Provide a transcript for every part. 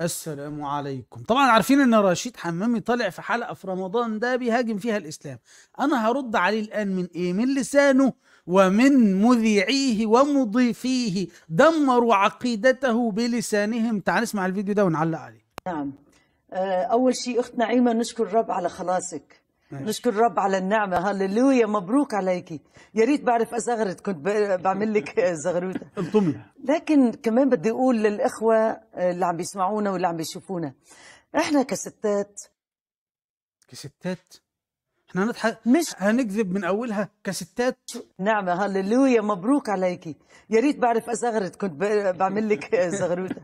السلام عليكم طبعا عارفين ان رشيد حمامي طالع في حلقه في رمضان ده بيهاجم فيها الاسلام انا هرد عليه الان من ايه من لسانه ومن مذيعيه ومضيفيه دمروا عقيدته بلسانهم تعال نسمع الفيديو ده ونعلق عليه نعم آه، اول شيء اخت نعيمه نشكر الرب على خلاصك نشكر الرب على النعمه هللويا مبروك عليكي يا ريت بعرف ازغرد كنت بعمل لك زغروته انطمي لكن كمان بدي اقول للاخوه اللي عم بيسمعونا واللي عم بيشوفونا احنا كستات كستات احنا هنضحك مش هنكذب من اولها كستات نعمه هللويا مبروك عليكي يا ريت بعرف ازغرد كنت بعمل لك زغروته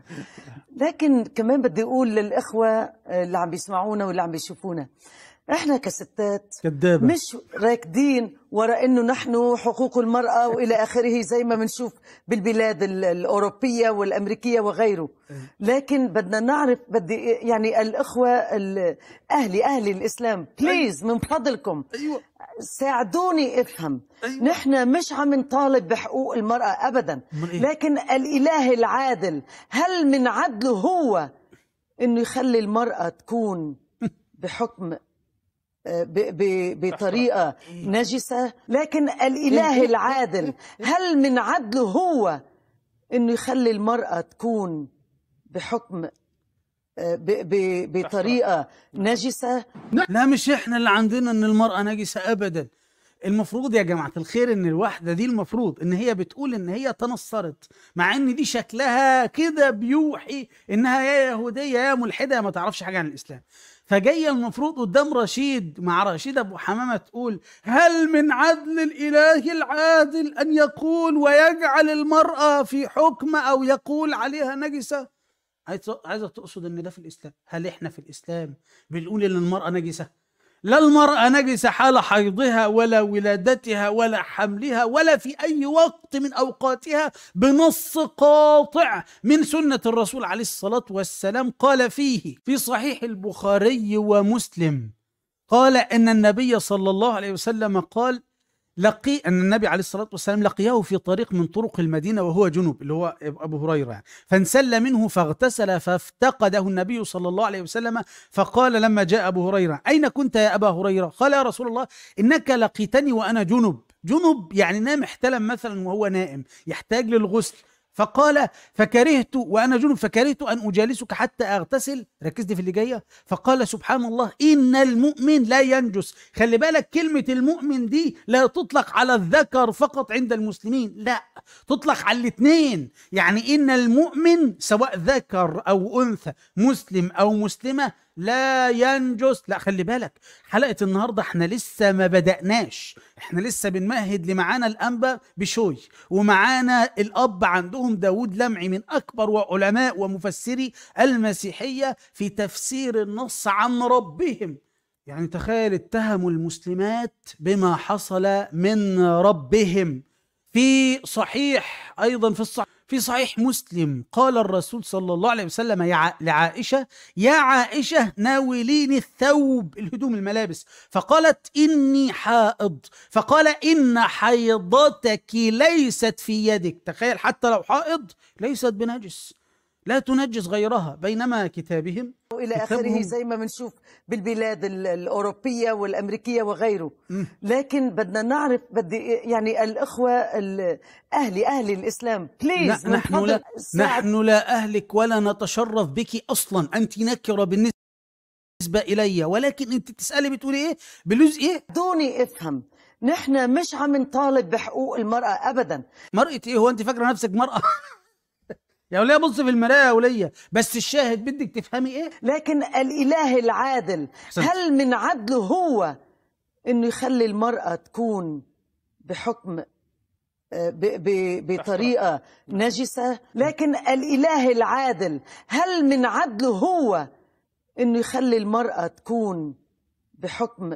لكن كمان بدي اقول للاخوه اللي عم بيسمعونا واللي عم بيشوفونا احنا كستات كدابة. مش راكدين وراء انه نحن حقوق المرأة والى اخره زي ما بنشوف بالبلاد الاوروبية والامريكية وغيره إيه. لكن بدنا نعرف بدي يعني الاخوة اهلي اهلي الاسلام بليز أيوة. من فضلكم أيوة. ساعدوني افهم أيوة. نحن مش عم نطالب بحقوق المرأة ابدا إيه؟ لكن الاله العادل هل من عدله هو انه يخلي المرأة تكون بحكم بطريقة إيه. نجسة لكن الإله العادل هل من عدله هو أنه يخلي المرأة تكون بحكم آه، بطريقة نجسة لا مش إحنا اللي عندنا أن المرأة نجسة أبدا المفروض يا جماعة الخير أن الواحدة دي المفروض أن هي بتقول أن هي تنصرت مع أن دي شكلها كده بيوحي أنها يا يهودية يا ملحدة ما تعرفش حاجة عن الإسلام فجاية المفروض قدام رشيد مع رشيد أبو حمامة تقول هل من عدل الإله العادل أن يقول ويجعل المرأة في حكم أو يقول عليها نجسة عايزة تقصد أن ده في الإسلام هل إحنا في الإسلام بنقول أن المرأة نجسة لا المرأة نجس حال حيضها ولا ولادتها ولا حملها ولا في أي وقت من أوقاتها بنص قاطع من سنة الرسول عليه الصلاة والسلام قال فيه في صحيح البخاري ومسلم قال إن النبي صلى الله عليه وسلم قال لقي ان النبي عليه الصلاه والسلام لقياه في طريق من طرق المدينه وهو جنوب اللي هو ابو هريره يعني فانسل منه فاغتسل فافتقده النبي صلى الله عليه وسلم فقال لما جاء ابو هريره اين كنت يا ابا هريره؟ قال يا رسول الله انك لقيتني وانا جنب جنب يعني نام احتلم مثلا وهو نائم يحتاج للغسل فقال فكرهت وأنا جنب فكرهت أن أجالسك حتى أغتسل ركزت في اللي جاية فقال سبحان الله إن المؤمن لا ينجس خلي بالك كلمة المؤمن دي لا تطلق على الذكر فقط عند المسلمين لا تطلق على الاثنين يعني إن المؤمن سواء ذكر أو أنثى مسلم أو مسلمة لا ينجس لا خلي بالك حلقه النهارده احنا لسه ما بدأناش احنا لسه بنمهد لمعانا الانبا بشوي ومعانا الاب عندهم داود لمعي من اكبر وعلماء ومفسري المسيحيه في تفسير النص عن ربهم يعني تخيل اتهموا المسلمات بما حصل من ربهم في صحيح ايضا في الصحيح في صحيح مسلم قال الرسول صلى الله عليه وسلم لعائشة يا عائشة ناوليني الثوب الهدوم الملابس فقالت إني حائض فقال إن حيضتك ليست في يدك تخيل حتى لو حائض ليست بنجس لا تنجس غيرها بينما كتابهم وإلى آخره زي ما بنشوف بالبلاد الأوروبية والأمريكية وغيره لكن بدنا نعرف بدي يعني الإخوة أهلي أهلي الإسلام بليز لا نحن, لا نحن لا أهلك ولا نتشرف بك أصلا أنت نكرة بالنسبة إلي ولكن أنت تسألي بتقولي إيه بلوز إيه دوني أفهم نحن مش عم نطالب بحقوق المرأة أبدا مرأة إيه هو أنت فاكرة نفسك مرأة يا وليه بص في المرايه يا وليه بس الشاهد بدك تفهمي ايه لكن الاله العادل حسنت. هل من عدله هو انه يخلي المراه تكون بحكم آه، بطريقه نعم. نجسه نعم. لكن الاله العادل هل من عدله هو انه يخلي المراه تكون بحكم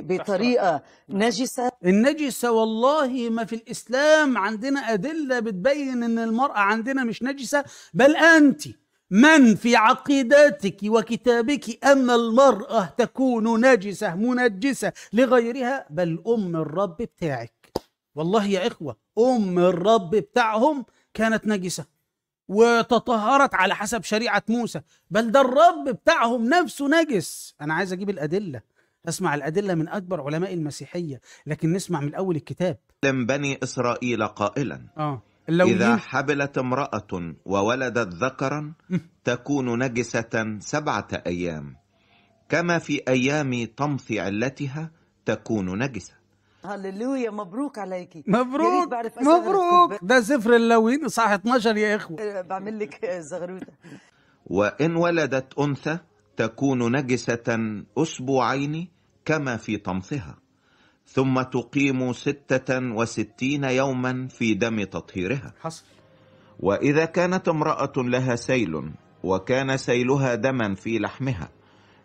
بطريقة نعم. نجسة النجسة والله ما في الإسلام عندنا أدلة بتبين أن المرأة عندنا مش نجسة بل أنت من في عقيدتك وكتابك أن المرأة تكون نجسة منجسة لغيرها بل أم الرب بتاعك والله يا إخوة أم الرب بتاعهم كانت نجسة وتطهرت على حسب شريعة موسى بل ده الرب بتاعهم نفسه نجس أنا عايز أجيب الأدلة نسمع الأدلة من أكبر علماء المسيحية لكن نسمع من أول الكتاب بني إسرائيل قائلا آه. اللوين. إذا حبلت امرأة وولدت ذكرا تكون نجسة سبعة أيام كما في أيام طمث علتها تكون نجسة هللويا مبروك عليكي مبروك مبروك ده سفر اللوين صح 12 يا اخوه أه، بعمل لك زغروته وان ولدت انثى تكون نجسه اسبوعين كما في طمثها ثم تقيم ستة وستين يوما في دم تطهيرها حصل وإذا كانت امرأة لها سيل وكان سيلها دما في لحمها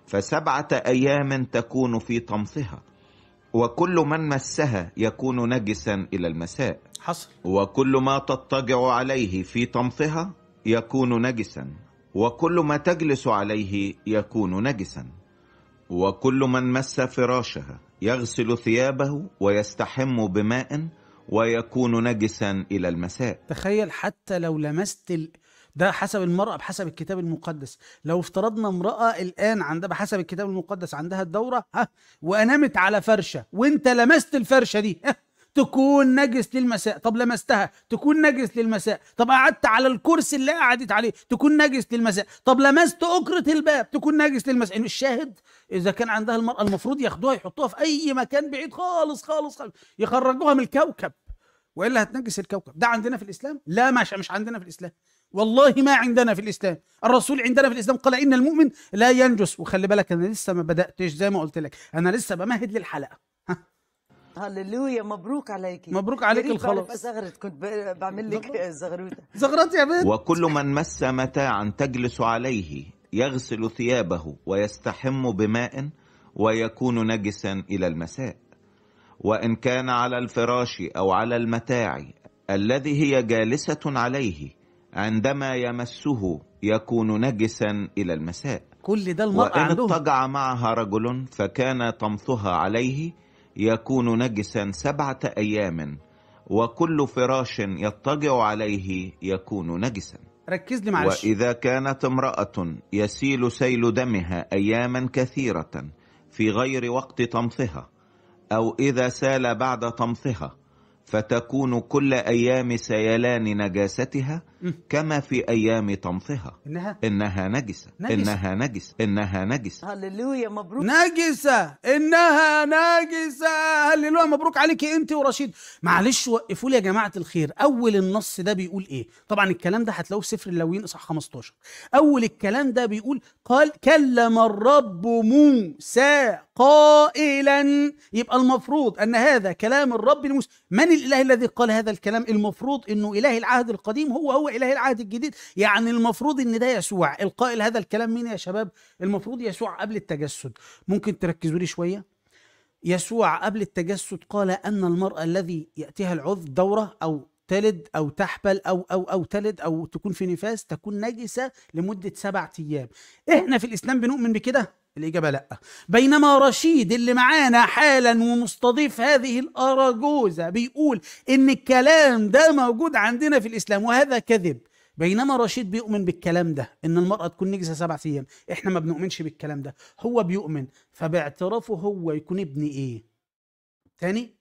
فسبعة أيام تكون في طمثها وكل من مسها يكون نجسا إلى المساء حصل وكل ما تضطجع عليه في طمثها يكون نجسا وكل ما تجلس عليه يكون نجسا وكل من مس فراشها يغسل ثيابه ويستحم بماء ويكون نجسا إلى المساء تخيل حتى لو لمست ال... ده حسب المرأة بحسب الكتاب المقدس لو افترضنا امرأة الآن عندها بحسب الكتاب المقدس عندها الدورة ها وأنامت على فرشة وانت لمست الفرشة دي ها تكون نجس للمساء طب لمستها تكون نجس للمساء طب قعدت على الكرسي اللي قعدت عليه تكون نجس للمساء طب لمست أكرة الباب تكون نجس للمساء يعني الشاهد إذا كان عندها المرأة المفروض ياخدوها يحطوها في أي مكان بعيد خالص خالص, خالص. يخرجوها من الكوكب والا هتنجس الكوكب ده عندنا في الاسلام لا مش مش عندنا في الاسلام والله ما عندنا في الاسلام الرسول عندنا في الاسلام قال ان المؤمن لا ينجس وخلي بالك انا لسه ما بداتش زي ما قلت لك انا لسه بمهد للحلقه هللويا مبروك عليكي مبروك عليك الخلاص زغرت كنت بعمل لك زغروته زغرات يا بنت وكل من مس متاعا تجلس عليه يغسل ثيابه ويستحم بماء ويكون نجسا الى المساء وان كان على الفراش او على المتاع الذي هي جالسه عليه عندما يمسه يكون نجسا الى المساء كل ده المرأة وان اضطجع معها رجل فكان طمثها عليه يكون نجسا سبعة أيام وكل فراش يضطجع عليه يكون نجسا ركز لي معلش وإذا كانت امرأة يسيل سيل دمها أياما كثيرة في غير وقت طمثها أو إذا سال بعد طمثها فتكون كل أيام سيلان نجاستها كما في أيام طمثها إنها إنها نجسة نجسة. إنها نجسة إنها نجسة هللويا مبروك نجسة إنها نجسة هللويا مبروك عليكي أنت ورشيد معلش وقفوا لي يا جماعة الخير أول النص ده بيقول إيه طبعا الكلام ده هتلاقوه في سفر اللاويين إصحاح 15 أول الكلام ده بيقول قال كلم الرب موسى قائلا يبقى المفروض أن هذا كلام الرب لموسى من الإله الذي قال هذا الكلام المفروض أنه إله العهد القديم هو هو إله العهد الجديد يعني المفروض إن ده يسوع القائل هذا الكلام مين يا شباب المفروض يسوع قبل التجسد ممكن تركزوا لي شوية يسوع قبل التجسد قال أن المرأة الذي يأتيها العذب دورة أو تلد أو تحبل أو أو أو تلد أو تكون في نفاس تكون نجسة لمدة سبعة أيام إحنا في الإسلام بنؤمن بكده الإجابة لأ بينما رشيد اللي معانا حالا ومستضيف هذه الأراجوزة بيقول إن الكلام ده موجود عندنا في الإسلام وهذا كذب بينما رشيد بيؤمن بالكلام ده ان المراه تكون نجسه سبع ايام احنا ما بنؤمنش بالكلام ده هو بيؤمن فباعترافه هو يكون ابن ايه تاني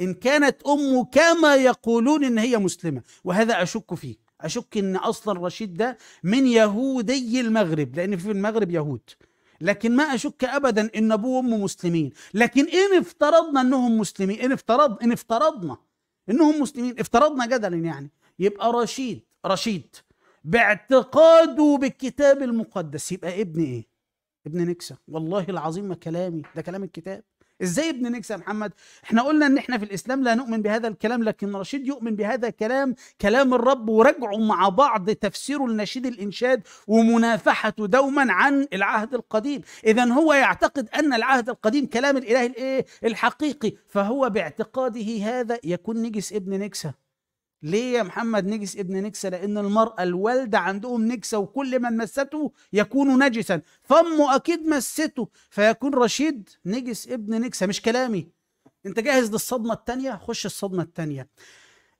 ان كانت امه كما يقولون ان هي مسلمه وهذا اشك فيه اشك ان اصلا رشيد ده من يهودي المغرب لان في المغرب يهود لكن ما اشك ابدا ان ابوه وامه مسلمين لكن ان افترضنا انهم مسلمين ان افترض ان افترضنا انهم مسلمين افترضنا جدلا يعني يبقى رشيد رشيد باعتقاده بالكتاب المقدس يبقى ابن ايه ابن نكسه والله العظيم ما كلامي ده كلام الكتاب ازاي ابن نكسه يا محمد احنا قلنا ان احنا في الاسلام لا نؤمن بهذا الكلام لكن رشيد يؤمن بهذا الكلام كلام الرب ورجعوا مع بعض تفسيره لنشيد الانشاد ومنافحته دوما عن العهد القديم اذا هو يعتقد ان العهد القديم كلام الاله الايه الحقيقي فهو باعتقاده هذا يكون نجس ابن نكسه ليه يا محمد نجس ابن نكسة لأن المرأة الوالدة عندهم نكسة وكل من مسته يكون نجسا فامه أكيد مسته فيكون رشيد نجس ابن نكسة مش كلامي أنت جاهز للصدمة التانية خش الصدمة التانية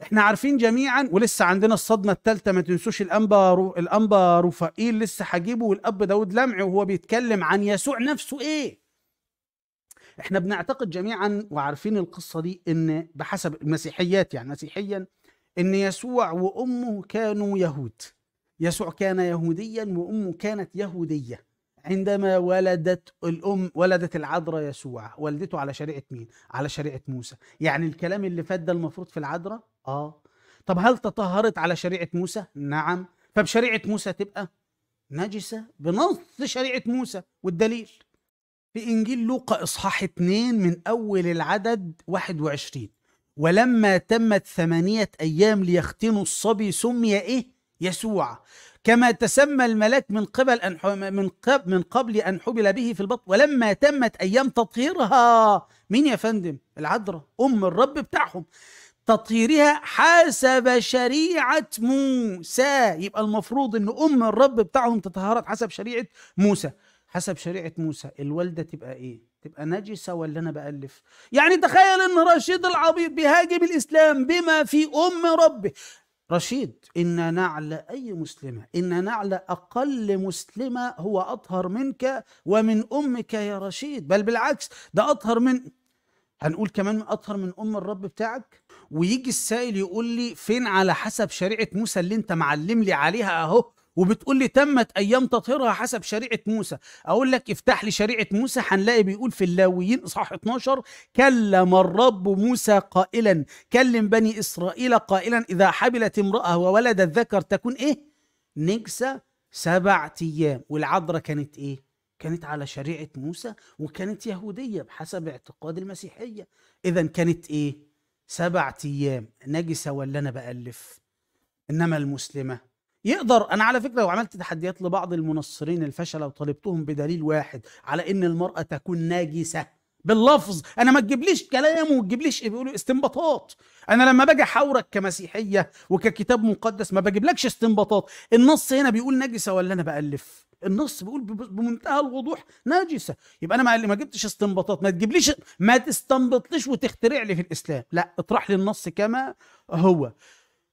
احنا عارفين جميعا ولسه عندنا الصدمه الثالثه ما تنسوش الانبا رو... الانبا رفائيل لسه هجيبه والاب داود لمعي وهو بيتكلم عن يسوع نفسه ايه احنا بنعتقد جميعا وعارفين القصه دي ان بحسب المسيحيات يعني مسيحيا ان يسوع وامه كانوا يهود يسوع كان يهوديا وامه كانت يهوديه عندما ولدت الام ولدت العذراء يسوع والدته على شريعه مين على شريعه موسى يعني الكلام اللي فات ده المفروض في العذراء اه طب هل تطهرت على شريعه موسى نعم فبشريعه موسى تبقى نجسه بنص شريعه موسى والدليل في انجيل لوقا اصحاح 2 من اول العدد 21 ولما تمت ثمانية أيام ليختنوا الصبي سمي إيه؟ يسوع كما تسمى الملاك من قبل أن من قبل من قبل أن حبل به في البطن ولما تمت أيام تطهيرها مين يا فندم؟ العذراء أم الرب بتاعهم تطهيرها حسب شريعة موسى يبقى المفروض أن أم الرب بتاعهم تطهرت حسب شريعة موسى حسب شريعة موسى الوالدة تبقى إيه؟ تبقى نجسة ولا أنا بألف يعني تخيل أن رشيد العبيط بيهاجم الإسلام بما في أم ربه رشيد إن نعل أي مسلمة إن نعل أقل مسلمة هو أطهر منك ومن أمك يا رشيد بل بالعكس ده أطهر من هنقول كمان أطهر من أم الرب بتاعك ويجي السائل يقول لي فين على حسب شريعة موسى اللي أنت معلم لي عليها أهو وبتقول لي تمت ايام تطهيرها حسب شريعه موسى اقول لك افتح لي شريعه موسى هنلاقي بيقول في اللاويين اصحاح 12 كلم الرب موسى قائلا كلم بني اسرائيل قائلا اذا حبلت امراه وولدت ذكر تكون ايه نجسه سبعة ايام والعذراء كانت ايه كانت على شريعه موسى وكانت يهوديه بحسب اعتقاد المسيحيه اذا كانت ايه سبعة ايام نجسه ولا انا بالف انما المسلمه يقدر انا على فكره وعملت تحديات لبعض المنصرين الفشله وطالبتهم بدليل واحد على ان المراه تكون ناجسه باللفظ انا ما تجيبليش كلام وما تجيبليش بيقولوا استنباطات انا لما باجي احاورك كمسيحيه وككتاب مقدس ما بجيبلكش استنباطات النص هنا بيقول نجسه ولا انا بالف النص بيقول بمنتهى الوضوح ناجسه يبقى انا ما جبتش استنباطات ما تجيبليش ما تستنبطليش وتخترع لي في الاسلام لا اطرح لي النص كما هو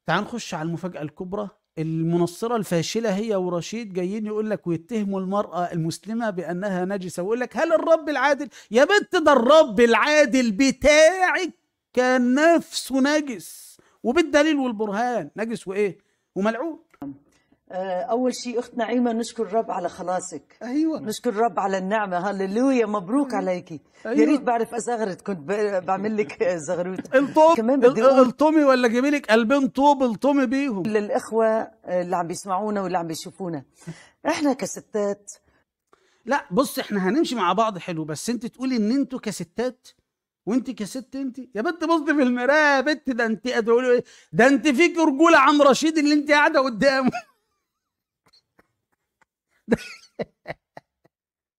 تعال نخش على المفاجاه الكبرى المنصرة الفاشلة هي ورشيد جايين يقول لك ويتهموا المرأة المسلمة بأنها نجسة ويقول لك هل الرب العادل يا بنت ده الرب العادل بتاعك كان نفسه نجس وبالدليل والبرهان نجس وإيه وملعون آه، اول شيء اخت نعيمه نشكر الرب على خلاصك ايوه نشكر الرب على النعمه هللويا مبروك عليكي أيوة. يا أيوة. ريت بعرف ازغرت كنت بعمل لك زغروت كمان بدي الطومي ولا جيبي لك قلبين طوب الطومي بيهم للاخوه آه، اللي عم بيسمعونا واللي عم بيشوفونا احنا كستات لا بص احنا هنمشي مع بعض حلو بس انت تقولي ان انتوا كستات وانت كست انت يا بنت بصي في المرايه يا بنت ده انت إيه؟ ده انت فيك رجوله عم رشيد اللي انت قاعده قدامه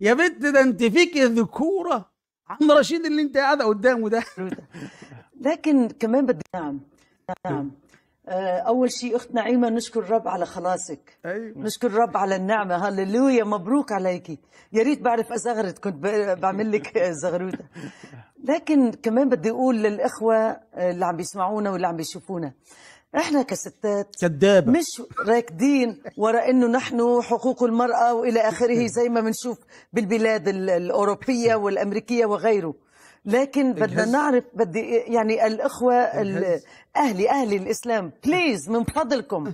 يا بنت ده انت فيك ذكوره عم رشيد اللي انت قاعده قدامه ده لكن كمان بدي نعم نعم آه، اول شيء اخت نعيمه نشكر الرب على خلاصك أيوة. نشكر الرب على النعمه هللويا مبروك عليكي يا ريت بعرف ازغرت كنت بعمل لك زغروته لكن كمان بدي اقول للاخوه آه، اللي عم بيسمعونا واللي عم بيشوفونا احنا كستات كدابه مش راكدين وراء انه نحن حقوق المراه والى اخره زي ما بنشوف بالبلاد الاوروبيه والامريكيه وغيره لكن بدنا نعرف بدي يعني الاخوه اهلي اهلي الاسلام بليز من فضلكم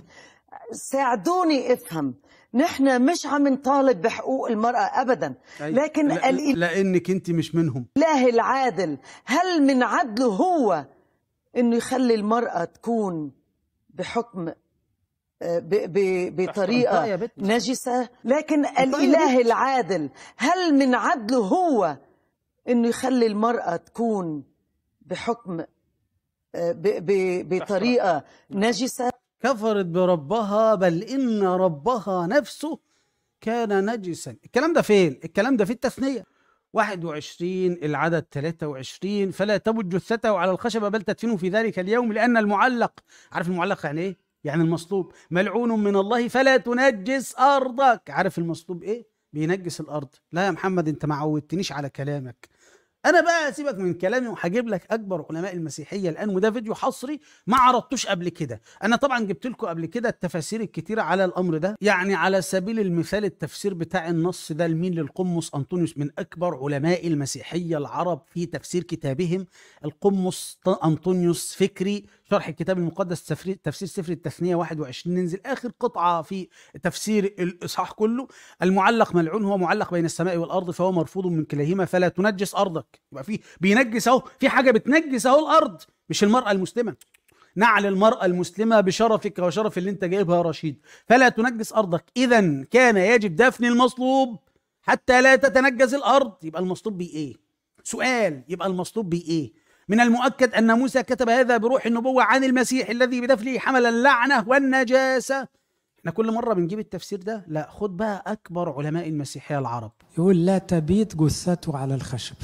ساعدوني افهم نحن مش عم نطالب بحقوق المرأة أبدا لكن لا ال... لأنك أنت مش منهم الله العادل هل من عدله هو أنه يخلي المرأة تكون بحكم آه، بطريقة نجسة لكن الإله العادل هل من عدله هو أنه يخلي المرأة تكون بحكم آه، بطريقة نجسة كفرت بربها بل إن ربها نفسه كان نجسا الكلام ده فين الكلام ده في التثنية 21 العدد 23 فلا تبت جثته على الخشبة بل تدفنه في ذلك اليوم لأن المعلق عارف المعلق يعني إيه؟ يعني المصلوب ملعون من الله فلا تنجس أرضك عارف المصلوب إيه؟ بينجس الأرض لا يا محمد أنت ما عودتنيش على كلامك انا بقى سيبك من كلامي وهجيب لك اكبر علماء المسيحيه الان وده فيديو حصري ما عرضتوش قبل كده انا طبعا جبت لكم قبل كده التفاسير الكتيره على الامر ده يعني على سبيل المثال التفسير بتاع النص ده لمين للقمص انطونيوس من اكبر علماء المسيحيه العرب في تفسير كتابهم القمص انطونيوس فكري شرح الكتاب المقدس تفسير سفر التثنية 21 ننزل آخر قطعة في تفسير الإصحاح كله المعلق ملعون هو معلق بين السماء والأرض فهو مرفوض من كليهما فلا تنجس أرضك يبقى في بينجس أهو في حاجة بتنجس أهو الأرض مش المرأة المسلمة نعل المرأة المسلمة بشرفك وشرف اللي انت جايبها يا رشيد فلا تنجس أرضك إذا كان يجب دفن المصلوب حتى لا تتنجس الأرض يبقى المصلوب بإيه؟ سؤال يبقى المصلوب بإيه؟ من المؤكد أن موسى كتب هذا بروح النبوة عن المسيح الذي بدفنه حمل اللعنة والنجاسة احنا كل مرة بنجيب التفسير ده لا خد بقى أكبر علماء المسيحية العرب يقول لا تبيت جثته على الخشب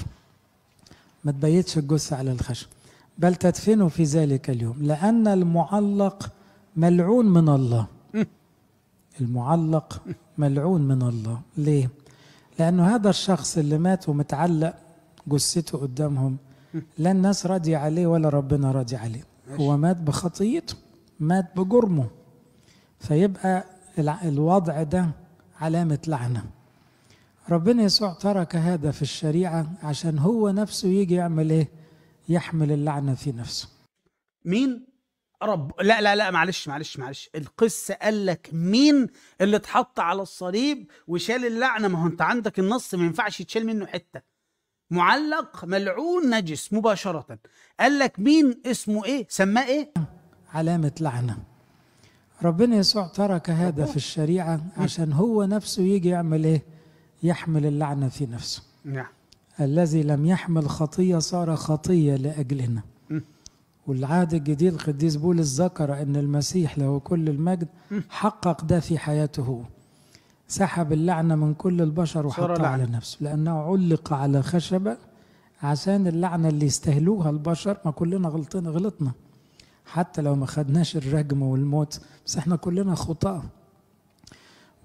ما تبيتش الجثة على الخشب بل تدفنه في ذلك اليوم لأن المعلق ملعون من الله المعلق ملعون من الله ليه؟ لأنه هذا الشخص اللي مات ومتعلق جثته قدامهم لا الناس راضية عليه ولا ربنا راضي عليه هو مات بخطيته مات بجرمه فيبقى الوضع ده علامة لعنة ربنا يسوع ترك هذا في الشريعة عشان هو نفسه يجي يعمل ايه يحمل اللعنة في نفسه مين رب لا لا لا معلش معلش معلش القصة قال لك مين اللي اتحط على الصليب وشال اللعنة ما هو انت عندك النص ما ينفعش يتشال منه حتة معلق ملعون نجس مباشرة قال لك مين اسمه ايه سماه ايه علامة لعنة ربنا يسوع ترك هذا في الشريعة عشان هو نفسه يجي يعمل ايه يحمل اللعنة في نفسه نعم الذي لم يحمل خطية صار خطية لأجلنا والعهد الجديد القديس بولس ذكر أن المسيح له كل المجد حقق ده في حياته هو سحب اللعنة من كل البشر وحطها على نفسه لأنه علق على خشبة عشان اللعنة اللي يستهلوها البشر ما كلنا غلطنا غلطنا حتى لو ما خدناش الرجم والموت بس احنا كلنا خطاة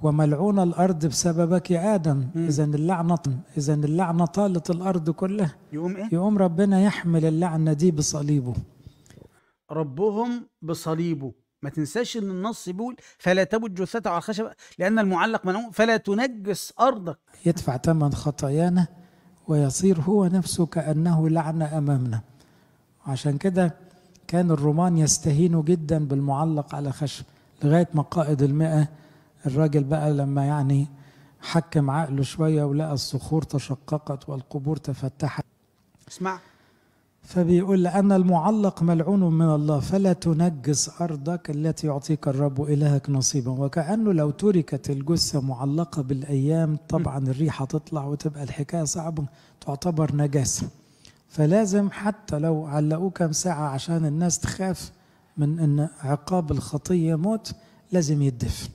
وملعون الأرض بسببك يا آدم إذا اللعنة إذا اللعنة طالت الأرض كلها يقوم إيه؟ يقوم ربنا يحمل اللعنة دي بصليبه ربهم بصليبه ما تنساش ان النص بيقول فلا تبت جثته على الخشب لان المعلق منعوم فلا تنجس ارضك يدفع ثمن خطايانا ويصير هو نفسه كانه لعنه امامنا عشان كده كان الرومان يستهينوا جدا بالمعلق على خشب لغايه ما قائد المئه الراجل بقى لما يعني حكم عقله شويه ولقى الصخور تشققت والقبور تفتحت اسمع فبيقول أن المعلق ملعون من الله فلا تنجس أرضك التي يعطيك الرب إلهك نصيبا وكأنه لو تركت الجثة معلقة بالأيام طبعا الريحة تطلع وتبقى الحكاية صعبة تعتبر نجاسة فلازم حتى لو علقوه كم ساعة عشان الناس تخاف من أن عقاب الخطية موت لازم يدفن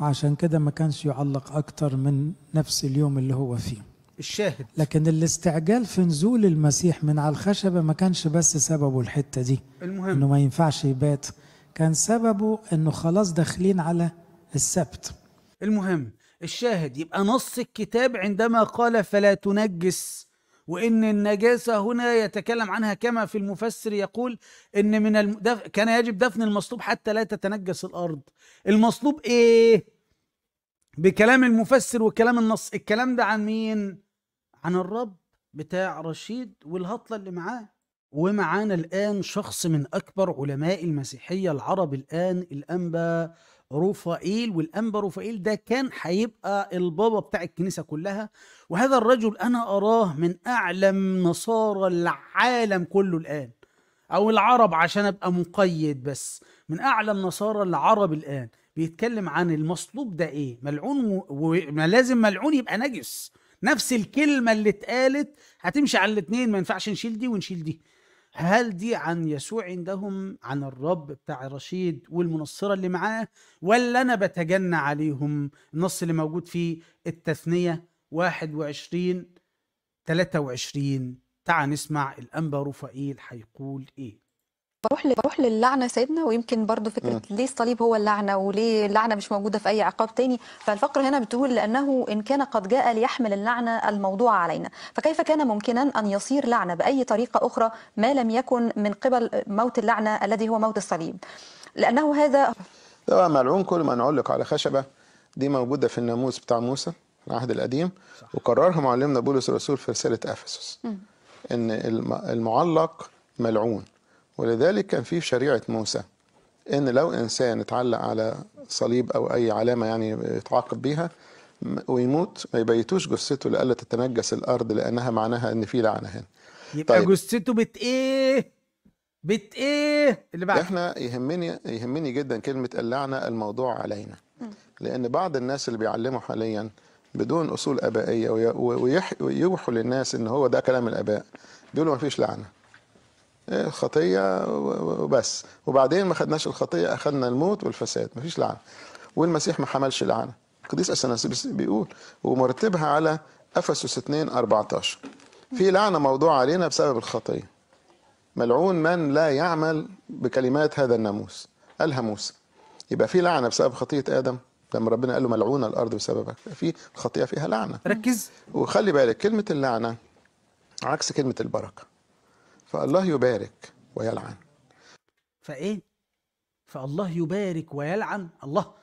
وعشان كده ما كانش يعلق أكتر من نفس اليوم اللي هو فيه الشاهد لكن الاستعجال في نزول المسيح من على الخشبة ما كانش بس سببه الحتة دي المهم انه ما ينفعش يبات كان سببه انه خلاص داخلين على السبت المهم الشاهد يبقى نص الكتاب عندما قال فلا تنجس وان النجاسه هنا يتكلم عنها كما في المفسر يقول ان من المدف... كان يجب دفن المصلوب حتى لا تتنجس الارض المصلوب ايه بكلام المفسر وكلام النص الكلام ده عن مين عن الرب بتاع رشيد والهطلة اللي معاه ومعانا الآن شخص من أكبر علماء المسيحية العرب الآن الأنبا روفائيل والأنبا روفائيل ده كان هيبقى البابا بتاع الكنيسة كلها وهذا الرجل أنا أراه من أعلم نصارى العالم كله الآن أو العرب عشان أبقى مقيد بس من أعلم نصارى العرب الآن بيتكلم عن المصلوب ده إيه ملعون و... ما لازم ملعون يبقى نجس نفس الكلمه اللي اتقالت هتمشي على الاثنين ما ينفعش نشيل دي ونشيل دي هل دي عن يسوع عندهم عن الرب بتاع رشيد والمنصره اللي معاه ولا انا بتجنى عليهم النص اللي موجود في التثنيه 21 23 تعال نسمع الانبا رفائيل هيقول ايه بروح بروح للعنه سيدنا ويمكن برضو فكره م. ليه الصليب هو اللعنه وليه اللعنه مش موجوده في اي عقاب تاني فالفقره هنا بتقول لانه ان كان قد جاء ليحمل اللعنه الموضوع علينا فكيف كان ممكنا ان يصير لعنه باي طريقه اخرى ما لم يكن من قبل موت اللعنه الذي هو موت الصليب لانه هذا طبعا ملعون كل من علق على خشبه دي موجوده في الناموس بتاع موسى العهد القديم صح. وكررها معلمنا بولس الرسول في رساله افسس ان المعلق ملعون ولذلك كان في شريعة موسى إن لو إنسان اتعلق على صليب أو أي علامة يعني يتعاقب بيها ويموت ما يبيتوش جثته لألا تتنجس الأرض لأنها معناها إن في لعنة هنا يبقى طيب. جثته بت إيه؟ بت إيه؟ اللي بعد إحنا يهمني يهمني جدا كلمة اللعنة الموضوع علينا لأن بعض الناس اللي بيعلموا حاليا بدون أصول آبائية ويوحوا للناس إن هو ده كلام الآباء بيقولوا ما فيش لعنة خطيه وبس وبعدين ما خدناش الخطيه اخدنا الموت والفساد مفيش لعنه والمسيح ما حملش لعنه القديس أسناس بيقول ومرتبها على افسس 2 14 في لعنه موضوع علينا بسبب الخطيه ملعون من لا يعمل بكلمات هذا الناموس قالها موسى يبقى في لعنه بسبب خطيه ادم لما ربنا قال له ملعونه الارض بسببك في خطيه فيها لعنه ركز وخلي بالك كلمه اللعنه عكس كلمه البركه فالله يبارك ويلعن فايه فالله يبارك ويلعن الله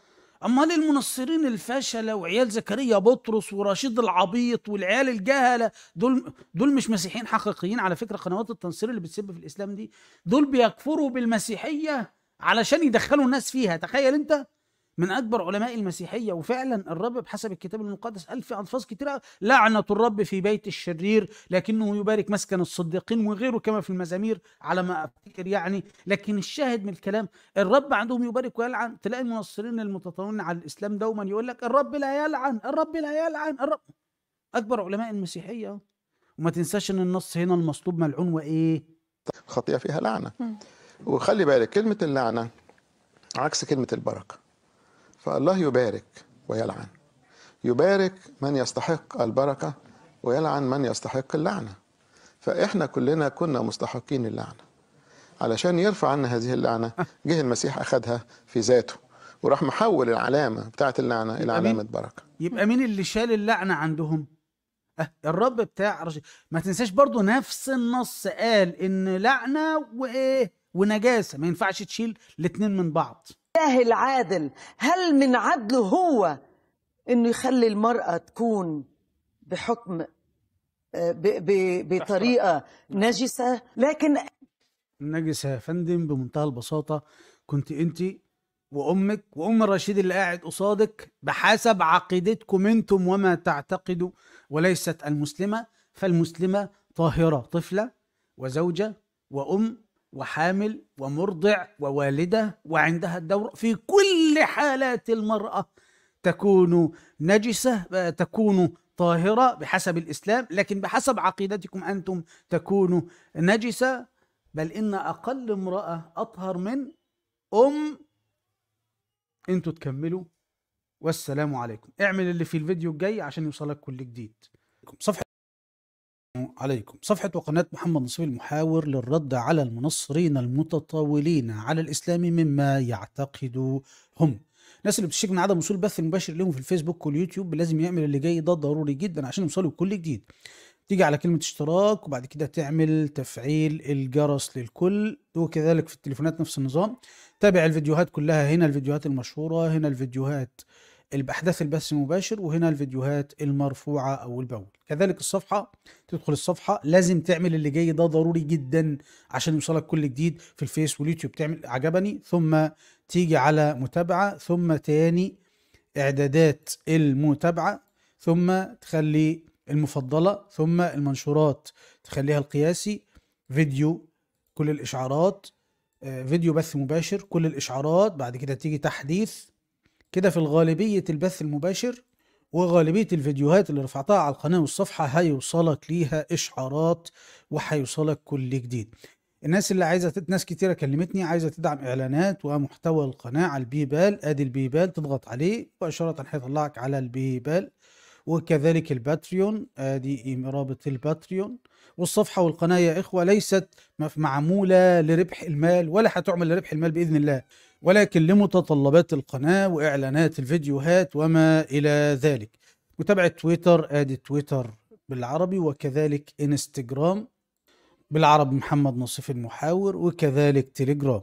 امال المنصرين الفشله وعيال زكريا بطرس ورشيد العبيط والعيال الجهله دول دول مش مسيحيين حقيقيين على فكره قنوات التنصير اللي بتسب في الاسلام دي دول بيكفروا بالمسيحيه علشان يدخلوا الناس فيها تخيل انت من اكبر علماء المسيحيه وفعلا الرب بحسب الكتاب المقدس قال في الفاظ كتيره لعنه الرب في بيت الشرير لكنه يبارك مسكن الصديقين وغيره كما في المزامير على ما افتكر يعني لكن الشاهد من الكلام الرب عندهم يبارك ويلعن تلاقي المنصرين المتطاولين على الاسلام دوما يقول لك الرب لا يلعن الرب لا يلعن الرب اكبر علماء المسيحيه وما تنساش ان النص هنا المصلوب ملعون وايه خطيئه فيها لعنه وخلي بالك كلمه اللعنه عكس كلمه البركه فالله يبارك ويلعن يبارك من يستحق البركة ويلعن من يستحق اللعنة فإحنا كلنا كنا مستحقين اللعنة علشان يرفع عنا هذه اللعنة جه المسيح أخذها في ذاته وراح محول العلامة بتاعت اللعنة إلى علامة بركة يبقى مين اللي شال اللعنة عندهم؟ أه الرب بتاع رجل. ما تنساش برضو نفس النص قال إن لعنة وإيه ونجاسة ما ينفعش تشيل الاتنين من بعض الله العادل هل من عدله هو انه يخلي المرأة تكون بحكم آه، بطريقة نجسة لكن نجسة يا فندم بمنتهى البساطة كنت انت وامك وام الرشيد اللي قاعد قصادك بحسب عقيدتكم انتم وما تعتقدوا وليست المسلمه فالمسلمه طاهره طفله وزوجه وام وحامل ومرضع ووالده وعندها الدوره في كل حالات المراه تكون نجسه تكون طاهره بحسب الاسلام لكن بحسب عقيدتكم انتم تكون نجسه بل ان اقل امراه اطهر من ام انتوا تكملوا والسلام عليكم اعمل اللي في الفيديو الجاي عشان يوصلك كل جديد صفحه عليكم صفحة وقناة محمد نصيب المحاور للرد على المنصرين المتطاولين على الإسلام مما يعتقدوا هم الناس اللي بتشتكي من عدم وصول بث المباشر لهم في الفيسبوك واليوتيوب لازم يعمل اللي جاي ده ضروري جدا عشان يوصلوا لكل جديد تيجي على كلمة اشتراك وبعد كده تعمل تفعيل الجرس للكل وكذلك في التليفونات نفس النظام تابع الفيديوهات كلها هنا الفيديوهات المشهورة هنا الفيديوهات الاحداث البث المباشر وهنا الفيديوهات المرفوعه او البول كذلك الصفحه تدخل الصفحه لازم تعمل اللي جاي ده ضروري جدا عشان يوصلك كل جديد في الفيس واليوتيوب تعمل عجبني ثم تيجي على متابعه ثم تاني اعدادات المتابعه ثم تخلي المفضله ثم المنشورات تخليها القياسي فيديو كل الاشعارات آه، فيديو بث مباشر كل الاشعارات بعد كده تيجي تحديث كده في الغالبية البث المباشر وغالبية الفيديوهات اللي رفعتها على القناة والصفحة هيوصلك ليها إشعارات وهيوصلك كل جديد الناس اللي عايزة ناس كتيرة كلمتني عايزة تدعم إعلانات ومحتوى القناة على البيبال أدي البيبال تضغط عليه مباشرة هيطلعك على البيبال وكذلك الباتريون ادي رابط الباتريون والصفحه والقناه يا اخوه ليست معموله لربح المال ولا هتعمل لربح المال باذن الله ولكن لمتطلبات القناة وإعلانات الفيديوهات وما إلى ذلك متابعة تويتر آدي تويتر بالعربي وكذلك إنستجرام بالعربي محمد نصيف المحاور وكذلك تليجرام